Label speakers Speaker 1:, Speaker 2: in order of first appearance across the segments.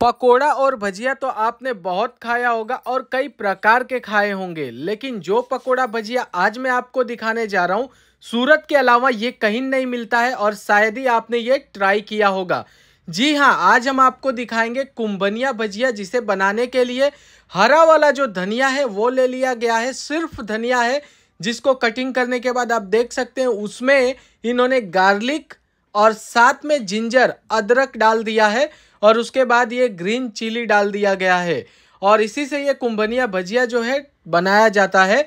Speaker 1: पकोड़ा और भजिया तो आपने बहुत खाया होगा और कई प्रकार के खाए होंगे लेकिन जो पकोड़ा भजिया आज मैं आपको दिखाने जा रहा हूँ सूरत के अलावा ये कहीं नहीं मिलता है और शायद ही आपने ये ट्राई किया होगा जी हाँ आज हम आपको दिखाएंगे कुंभनिया भजिया जिसे बनाने के लिए हरा वाला जो धनिया है वो ले लिया गया है सिर्फ धनिया है जिसको कटिंग करने के बाद आप देख सकते हैं उसमें इन्होंने गार्लिक और साथ में जिंजर अदरक डाल दिया है और उसके बाद ये ग्रीन चिली डाल दिया गया है और इसी से ये कुंभनिया भजिया जो है बनाया जाता है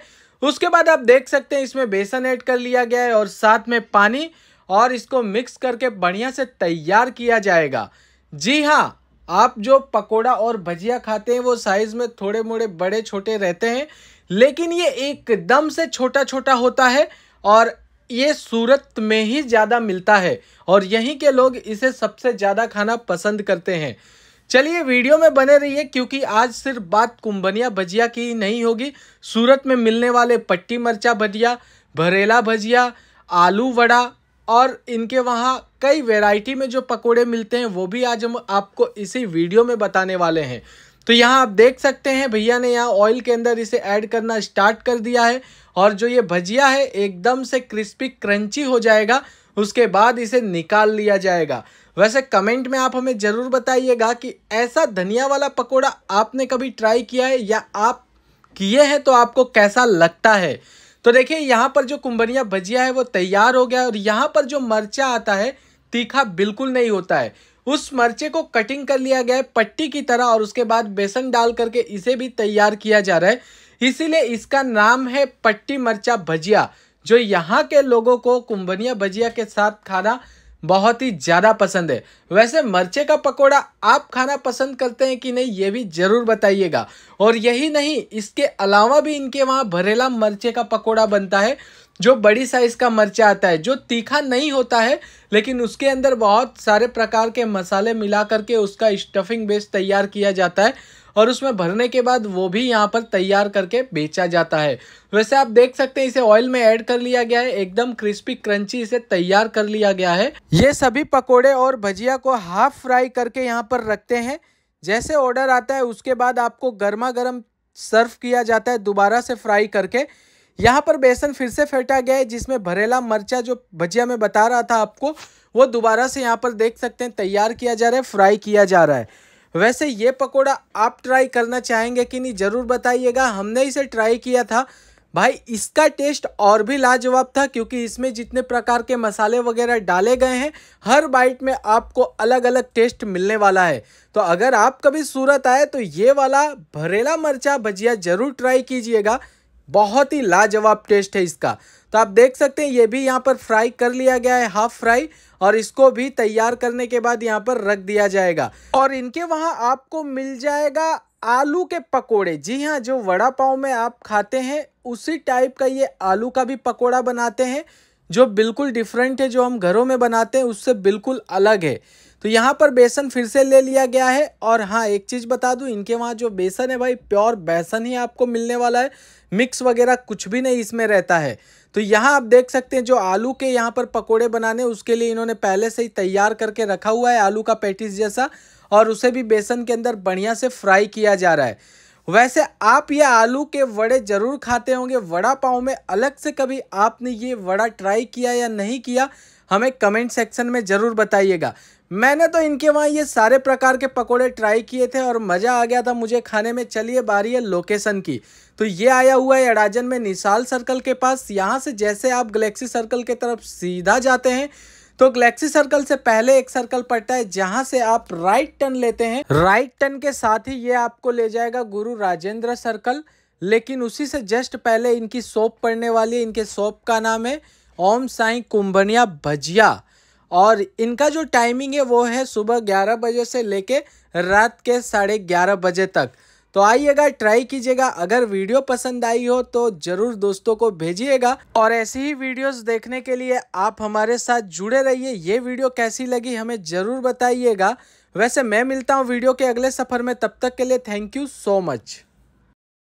Speaker 1: उसके बाद आप देख सकते हैं इसमें बेसन ऐड कर लिया गया है और साथ में पानी और इसको मिक्स करके बढ़िया से तैयार किया जाएगा जी हाँ आप जो पकोड़ा और भजिया खाते हैं वो साइज़ में थोड़े मोड़े बड़े छोटे रहते हैं लेकिन ये एकदम से छोटा छोटा होता है और ये सूरत में ही ज़्यादा मिलता है और यहीं के लोग इसे सबसे ज़्यादा खाना पसंद करते हैं चलिए वीडियो में बने रहिए क्योंकि आज सिर्फ बात कुंभनिया भजिया की ही नहीं होगी सूरत में मिलने वाले पट्टी मरचा भजिया भरेला भजिया आलू वड़ा और इनके वहाँ कई वैरायटी में जो पकोड़े मिलते हैं वो भी आज हम आपको इसी वीडियो में बताने वाले हैं तो यहाँ आप देख सकते हैं भैया ने यहाँ ऑयल के अंदर इसे ऐड करना स्टार्ट कर दिया है और जो ये भजिया है एकदम से क्रिस्पी क्रंची हो जाएगा उसके बाद इसे निकाल लिया जाएगा वैसे कमेंट में आप हमें ज़रूर बताइएगा कि ऐसा धनिया वाला पकोड़ा आपने कभी ट्राई किया है या आप किए हैं तो आपको कैसा लगता है तो देखिए यहाँ पर जो कुंभरिया भजिया है वो तैयार हो गया और यहाँ पर जो मर्चा आता है तीखा बिल्कुल नहीं होता है उस मर्चे को कटिंग कर लिया गया है पट्टी की तरह और उसके बाद बेसन डाल करके इसे भी तैयार किया जा रहा है इसीलिए इसका नाम है पट्टी मर्चा भजिया जो यहाँ के लोगों को कुंभनिया भजिया के साथ खाना बहुत ही ज़्यादा पसंद है वैसे मर्चे का पकोड़ा आप खाना पसंद करते हैं कि नहीं ये भी ज़रूर बताइएगा और यही नहीं इसके अलावा भी इनके वहाँ भरेला मर्चे का पकोड़ा बनता है जो बड़ी साइज़ का मर्चा आता है जो तीखा नहीं होता है लेकिन उसके अंदर बहुत सारे प्रकार के मसाले मिला करके उसका स्टफिंग बेस तैयार किया जाता है और उसमें भरने के बाद वो भी यहाँ पर तैयार करके बेचा जाता है वैसे आप देख सकते हैं इसे ऑयल में ऐड कर लिया गया है एकदम क्रिस्पी क्रंची इसे तैयार कर लिया गया है ये सभी पकोड़े और भजिया को हाफ फ्राई करके यहाँ पर रखते हैं जैसे ऑर्डर आता है उसके बाद आपको गर्मा गर्म सर्व किया जाता है दोबारा से फ्राई करके यहाँ पर बेसन फिर से फेंटा गया है जिसमें भरेला मर्चा जो भजिया में बता रहा था आपको वो दोबारा से यहाँ पर देख सकते हैं तैयार किया जा रहा है फ्राई किया जा रहा है वैसे ये पकोड़ा आप ट्राई करना चाहेंगे कि नहीं ज़रूर बताइएगा हमने इसे ट्राई किया था भाई इसका टेस्ट और भी लाजवाब था क्योंकि इसमें जितने प्रकार के मसाले वगैरह डाले गए हैं हर बाइट में आपको अलग अलग टेस्ट मिलने वाला है तो अगर आप कभी सूरत आए तो ये वाला भरेला मर्चा भजिया ज़रूर ट्राई कीजिएगा बहुत ही लाजवाब टेस्ट है इसका तो आप देख सकते हैं ये भी यहाँ पर फ्राई कर लिया गया है हाफ फ्राई और इसको भी तैयार करने के बाद यहाँ पर रख दिया जाएगा और इनके वहाँ आपको मिल जाएगा आलू के पकोड़े जी हाँ जो वड़ा पाव में आप खाते हैं उसी टाइप का ये आलू का भी पकोड़ा बनाते हैं जो बिल्कुल डिफरेंट है जो हम घरों में बनाते हैं उससे बिल्कुल अलग है तो यहाँ पर बेसन फिर से ले लिया गया है और हाँ एक चीज़ बता दूँ इनके वहाँ जो बेसन है भाई प्योर बेसन ही आपको मिलने वाला है मिक्स वगैरह कुछ भी नहीं इसमें रहता है तो यहाँ आप देख सकते हैं जो आलू के यहाँ पर पकोड़े बनाने उसके लिए इन्होंने पहले से ही तैयार करके रखा हुआ है आलू का पैटिस जैसा और उसे भी बेसन के अंदर बढ़िया से फ्राई किया जा रहा है वैसे आप ये आलू के वड़े ज़रूर खाते होंगे वड़ा पाव में अलग से कभी आपने ये वड़ा ट्राई किया या नहीं किया हमें कमेंट सेक्शन में ज़रूर बताइएगा मैंने तो इनके वहाँ ये सारे प्रकार के पकोड़े ट्राई किए थे और मज़ा आ गया था मुझे खाने में चलिए बारी है लोकेशन की तो ये आया हुआ है अडाजन में निशाल सर्कल के पास यहाँ से जैसे आप गलेक्सी सर्कल के तरफ सीधा जाते हैं तो गैलेक्सी सर्कल से पहले एक सर्कल पड़ता है जहां से आप राइट टर्न लेते हैं राइट टर्न के साथ ही ये आपको ले जाएगा गुरु राजेंद्र सर्कल लेकिन उसी से जस्ट पहले इनकी शॉप पड़ने वाली है इनके शॉप का नाम है ओम साई कुंभनिया भजिया और इनका जो टाइमिंग है वो है सुबह ग्यारह बजे से लेके रात के साढ़े ग्यारह बजे तक तो आइएगा ट्राई कीजिएगा अगर वीडियो पसंद आई हो तो ज़रूर दोस्तों को भेजिएगा और ऐसे ही वीडियोस देखने के लिए आप हमारे साथ जुड़े रहिए ये वीडियो कैसी लगी हमें ज़रूर बताइएगा वैसे मैं मिलता हूँ वीडियो के अगले सफ़र में तब तक के लिए थैंक यू सो मच